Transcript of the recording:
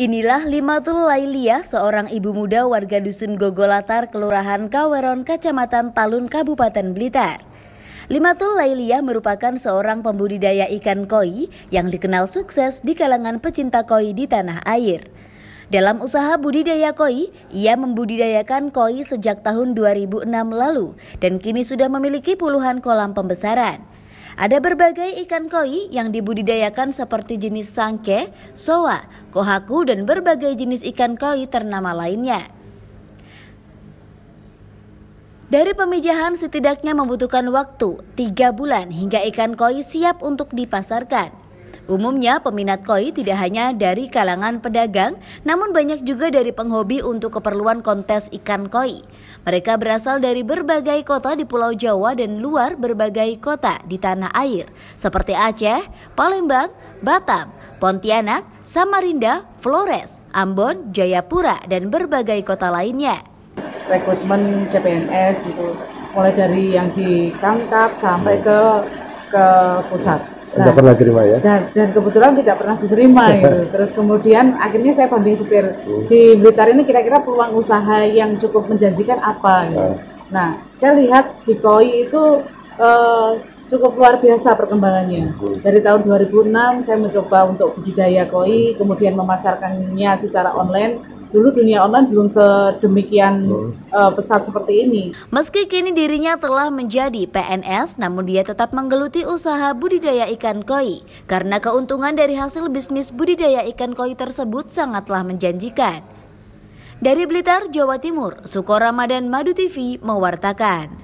Inilah Limatul Lailia, seorang ibu muda warga Dusun Gogolatar, Kelurahan Kaweron, Kecamatan Talun, Kabupaten Blitar. Limatul Lailia merupakan seorang pembudidaya ikan koi yang dikenal sukses di kalangan pecinta koi di tanah air. Dalam usaha budidaya koi, ia membudidayakan koi sejak tahun 2006 lalu dan kini sudah memiliki puluhan kolam pembesaran. Ada berbagai ikan koi yang dibudidayakan seperti jenis sangke, soa, kohaku, dan berbagai jenis ikan koi ternama lainnya. Dari pemijahan setidaknya membutuhkan waktu 3 bulan hingga ikan koi siap untuk dipasarkan. Umumnya peminat koi tidak hanya dari kalangan pedagang, namun banyak juga dari penghobi untuk keperluan kontes ikan koi. Mereka berasal dari berbagai kota di Pulau Jawa dan luar berbagai kota di tanah air, seperti Aceh, Palembang, Batam, Pontianak, Samarinda, Flores, Ambon, Jayapura, dan berbagai kota lainnya. Rekrutmen CPNS itu mulai dari yang di sampai ke ke pusat. Nah, tidak pernah terima ya? Dan, dan kebetulan tidak pernah diterima gitu. Terus kemudian akhirnya saya banding setir hmm. di Blitar ini kira-kira peluang usaha yang cukup menjanjikan apa gitu. Nah, nah saya lihat di KOI itu eh, cukup luar biasa perkembangannya. Hmm. Dari tahun 2006 saya mencoba untuk budidaya koi, kemudian memasarkannya secara online dulu dunia online belum sedemikian uh, pesat seperti ini. Meski kini dirinya telah menjadi PNS, namun dia tetap menggeluti usaha budidaya ikan koi karena keuntungan dari hasil bisnis budidaya ikan koi tersebut sangatlah menjanjikan. Dari Blitar, Jawa Timur, Suko Ramadan Madu TV mewartakan.